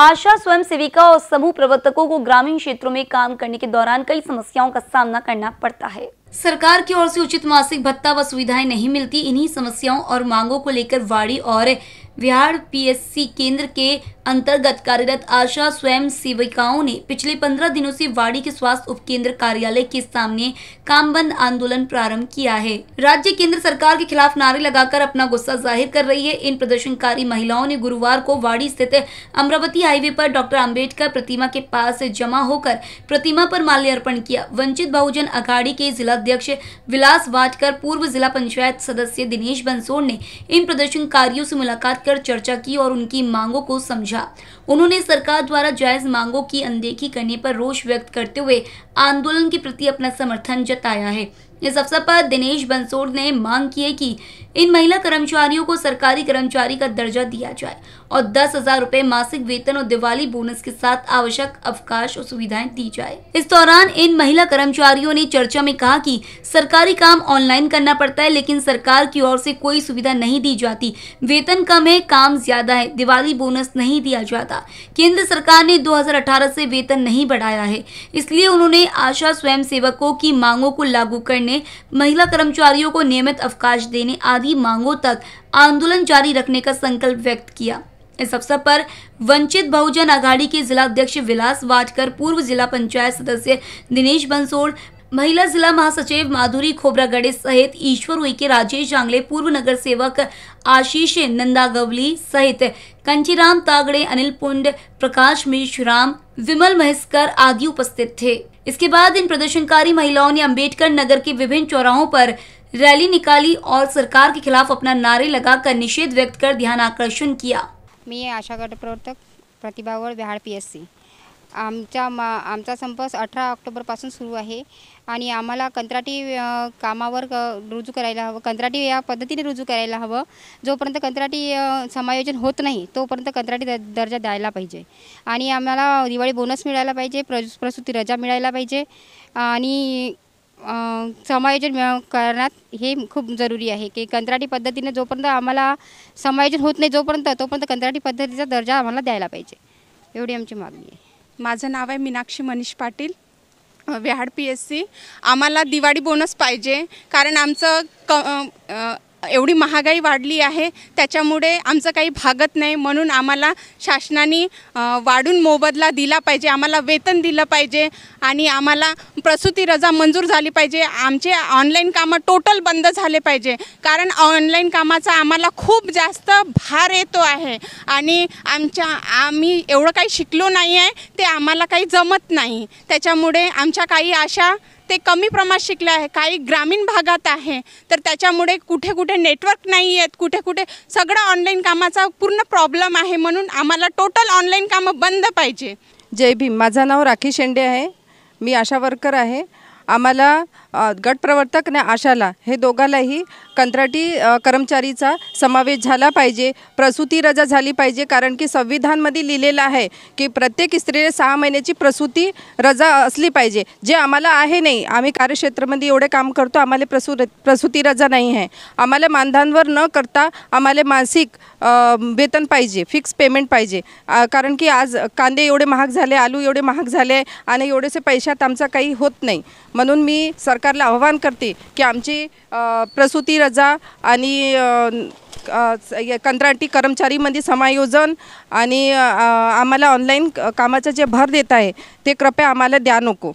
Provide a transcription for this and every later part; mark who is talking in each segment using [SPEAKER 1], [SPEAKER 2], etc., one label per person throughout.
[SPEAKER 1] आशा स्वयं सेविका और समूह प्रवर्तकों को ग्रामीण क्षेत्रों में काम करने के दौरान कई समस्याओं का सामना करना पड़ता है सरकार की ओर से उचित मासिक भत्ता व सुविधाएं नहीं मिलती इन्हीं समस्याओं और मांगों को लेकर वाड़ी और बिहार पीएससी केंद्र के अंतर्गत कार्यरत आशा स्वयं सेविकाओं ने पिछले पंद्रह दिनों से वाड़ी के स्वास्थ्य उपकेंद्र कार्यालय के सामने काम बंद आंदोलन प्रारंभ किया है राज्य केंद्र सरकार के खिलाफ नारे लगाकर अपना गुस्सा जाहिर कर रही है इन प्रदर्शनकारी महिलाओं ने गुरुवार को वाड़ी स्थित अमरावती हाईवे पर डॉक्टर अम्बेडकर प्रतिमा के पास जमा होकर प्रतिमा पर माल्यार्पण किया वंचित बहुजन अघाड़ी के जिलाध्यक्ष विलास वाटकर पूर्व जिला पंचायत सदस्य दिनेश बंसोड़ ने इन प्रदर्शनकारियों से मुलाकात कर चर्चा की और उनकी मांगों को समझा था उन्होंने सरकार द्वारा जायज मांगों की अनदेखी करने पर रोष व्यक्त करते हुए आंदोलन के प्रति अपना समर्थन जताया है इस अवसर पर दिनेश बंसोड़ ने मांग की है की इन महिला कर्मचारियों को सरकारी कर्मचारी का दर्जा दिया जाए और दस हजार रूपए मासिक वेतन और दिवाली बोनस के साथ आवश्यक अवकाश और सुविधाएं दी जाए इस दौरान इन महिला कर्मचारियों ने चर्चा में कहा कि सरकारी काम ऑनलाइन करना पड़ता है लेकिन सरकार की ओर से कोई सुविधा नहीं दी जाती वेतन कम है काम ज्यादा है दिवाली बोनस नहीं दिया जाता केंद्र सरकार ने दो से वेतन नहीं बढ़ाया है इसलिए उन्होंने आशा स्वयं की मांगों को लागू करने महिला कर्मचारियों को नियमित अवकाश देने आदि आदि मांगों तक आंदोलन जारी रखने का संकल्प व्यक्त किया इस अवसर पर वंचित बहुजन अघाड़ी के जिला अध्यक्ष विलास वाटकर पूर्व जिला पंचायत सदस्य दिनेश बंसोड़ महिला जिला महासचिव माधुरी खोबरागड़े सहित ईश्वर उइके राजेश आंगले पूर्व नगर सेवक आशीष नंदा गवली सहित कंचीराम तागड़े अनिल पुंड प्रकाश मिश्राम विमल महेशकर आदि उपस्थित थे इसके बाद इन प्रदर्शनकारी महिलाओं ने अंबेडकर नगर के विभिन्न चौराहों पर रैली निकाली और सरकार के खिलाफ अपना नारे लगाकर निषेध व्यक्त कर ध्यान आकर्षण किया
[SPEAKER 2] मी आशा गटप्रवर्तक प्रतिभावर बिहार पी एस सी आमचा मा आमचा संप अठरा ऑक्टोबरपासून सुरू आहे आणि आम्हाला कंत्राटी कामावर रुजू करायला हवं कंत्राटी या पद्धतीने रुजू करायला हवं जोपर्यंत कंत्राटी समायोजन होत नाही तोपर्यंत कंत्राटी द दर्जा द्यायला पाहिजे आणि आम्हाला दिवाळी बोनस मिळायला पाहिजे प्र प्रसूती रजा मिळायला पाहिजे आणि समायोजन करण्यात हे खूप जरुरी आहे की कंत्राटी पद्धतीने जोपर्यंत आम्हाला समायोजन होत नाही जोपर्यंत तोपर्यंत कंत्राटी पद्धतीचा दर्जा आम्हाला द्यायला पाहिजे
[SPEAKER 3] एवढी आमची मागणी आहे माझं नाव आहे Meenakshi Manish Patil Vihar P S C आम्हाला दिवाळी बोनस पाहिजे कारण आमचं क एवढी महागाई वाढली आहे त्याच्यामुळे आमचं काही भागत नाही म्हणून आम्हाला शासनाने वाढून मोबदला दिला पाहिजे आम्हाला वेतन दिलं पाहिजे आणि आम्हाला प्रसूती रजा मंजूर झाली पाहिजे आमचे ऑनलाईन कामं टोटल बंद झाले पाहिजे कारण ऑनलाईन कामाचा आम्हाला खूप जास्त भार येतो आहे आणि आमच्या आम्ही एवढं काही शिकलो नाही आहे ते आम्हाला काही जमत नाही त्याच्यामुळे आमच्या काही आशा ते कमी प्रमाणात शिकले आहे काही ग्रामीण भागात आहे तर त्याच्यामुळे कुठे कुठे नेटवर्क नाही आहेत कुठे कुठे सगळं ऑनलाईन कामाचा पूर्ण प्रॉब्लेम आहे म्हणून आम्हाला टोटल ऑनलाईन कामं बंद पाहिजे
[SPEAKER 4] जय भीम माझं नाव राखी शेंडे आहे मी आशा वर्कर आहे आम्हाला प्रवर्तक आणि आशाला हे दोघालाही कंत्राटी कर्मचारीचा समावेश झाला पाहिजे प्रसूती रजा झाली पाहिजे कारण की संविधानमध्ये लिहिलेलं आहे की प्रत्येक स्त्रीने सहा महिन्याची प्रसूती रजा असली पाहिजे जे आम्हाला आहे नाही आम्ही कार्यक्षेत्रामध्ये एवढे काम करतो आम्हाला प्रसू प्रसूती रजा नाही आहे आम्हाला मानधनवर न करता आम्हाला मानसिक वेतन पाहिजे फिक्स पेमेंट पाहिजे कारण की आज कांदे एवढे महाग झाले आलू एवढे महाग झाले आणि एवढेसे पैशात आमचा काही होत नाही म्हणून मी सर सरकारला आवाहन करते की आमची प्रसूती रजा आणि कंत्राटी कर्मचारीमध्ये समायोजन आणि आम्हाला
[SPEAKER 2] ऑनलाईन कामाचा जे भर देत आहे ते कृपया
[SPEAKER 4] आम्हाला द्या नको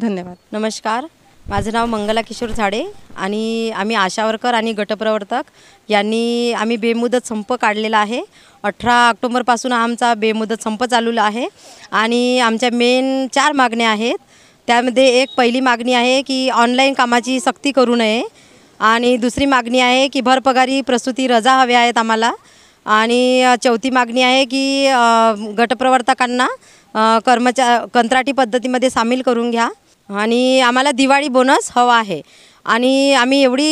[SPEAKER 2] धन्यवाद नमस्कार माझं नाव मंगला किशोर झाडे आणि आम्ही आशावरकर आणि गटप्रवर्तक यांनी आम्ही बेमुदत संप काढलेला आहे अठरा ऑक्टोबरपासून आमचा बेमुदत संप चालूला आहे आणि आमच्या मेन चार मागण्या आहेत त्यामध्ये एक पहिली मागणी आहे की ऑनलाईन कामाची सक्ती करू नये आणि दुसरी मागणी आहे की भरपगारी प्रसूती रजा हव्या आहेत आम्हाला आणि चौथी मागणी आहे की गटप्रवर्तकांना कर्मचा कंत्राटी पद्धतीमध्ये सामील करून घ्या आणि आम्हाला दिवाळी बोनस हवा आहे आणि आम्ही एवढी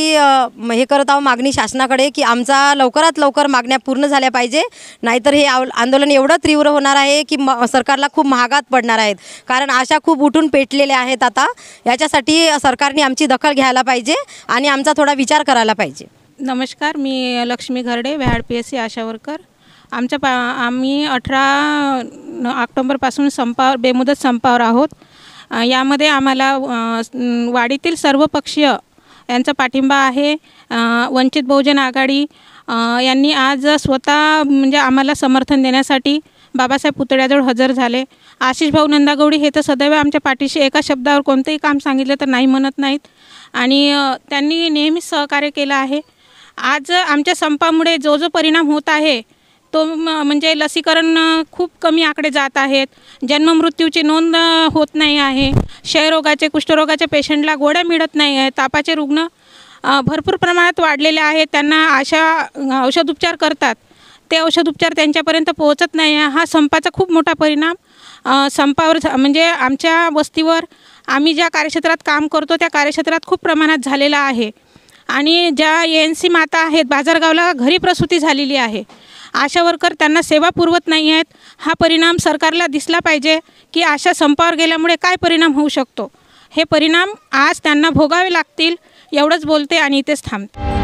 [SPEAKER 2] हे करत आहोत मागणी शासनाकडे की आमचा लवकरात लवकर मागण्या पूर्ण झाल्या पाहिजे नाहीतर हे आंदोलन एवढं तीव्र होणार आहे की म सरकारला खूप महागात पडणार आहेत कारण आशा खूप उठून पेटलेल्या आहेत आता याच्यासाठी सरकारने आमची दखल घ्यायला पाहिजे आणि आमचा थोडा विचार करायला पाहिजे
[SPEAKER 5] नमस्कार मी Lakshmi Gharde Vyad P S C ASHA worker आमच्या पा आम्ही अठरा ऑक्टोंबरपासून संपावर बेमुदत संपावर आहोत यामध्ये आम्हाला वाडीतील सर्व पक्षीय यांचा पाठिंबा आहे वंचित बहुजन आघाडी यांनी आज स्वतः म्हणजे आम्हाला समर्थन देण्यासाठी बाबासाहेब पुतळ्याजवळ हजर झाले आशिष भाऊ नंदागौडी हे तर सदैव आमच्या पाठीशी एका शब्दावर कोणतंही काम सांगितलं तर नाही म्हणत नाहीत आणि त्यांनी नेहमीच सहकार्य केलं आहे आज आमच्या संपामुळे जो जो परिणाम होत आहे तो म्हणजे लसीकरण खूप कमी आकडे जात आहेत मृत्यूची नोंद होत नाही आहे क्षयरोगाचे कुष्ठरोगाच्या पेशंटला गोळ्या मिळत नाही आहे तापाचे रुग्ण भरपूर प्रमाणात वाढलेले आहेत त्यांना अशा औषधोपचार करतात ते औषधोपचार त्यांच्यापर्यंत पोहोचत नाही आहे हा संपाचा खूप मोठा परिणाम संपावर म्हणजे आमच्या वस्तीवर आम्ही ज्या कार्यक्षेत्रात काम करतो त्या कार्यक्षेत्रात खूप प्रमाणात झालेला आहे आणि ज्या एन सी माता आहेत बाजारगावला घरी प्रसूती झालेली आहे आशा वर्कर त्यांना सेवा पुरवत नाही आहेत हा परिणाम सरकारला दिसला पाहिजे की आशा संपावर गेल्यामुळे काय परिणाम होऊ शकतो हे परिणाम आज त्यांना भोगावे लागतील एवढंच बोलते आणि इथेच थांबते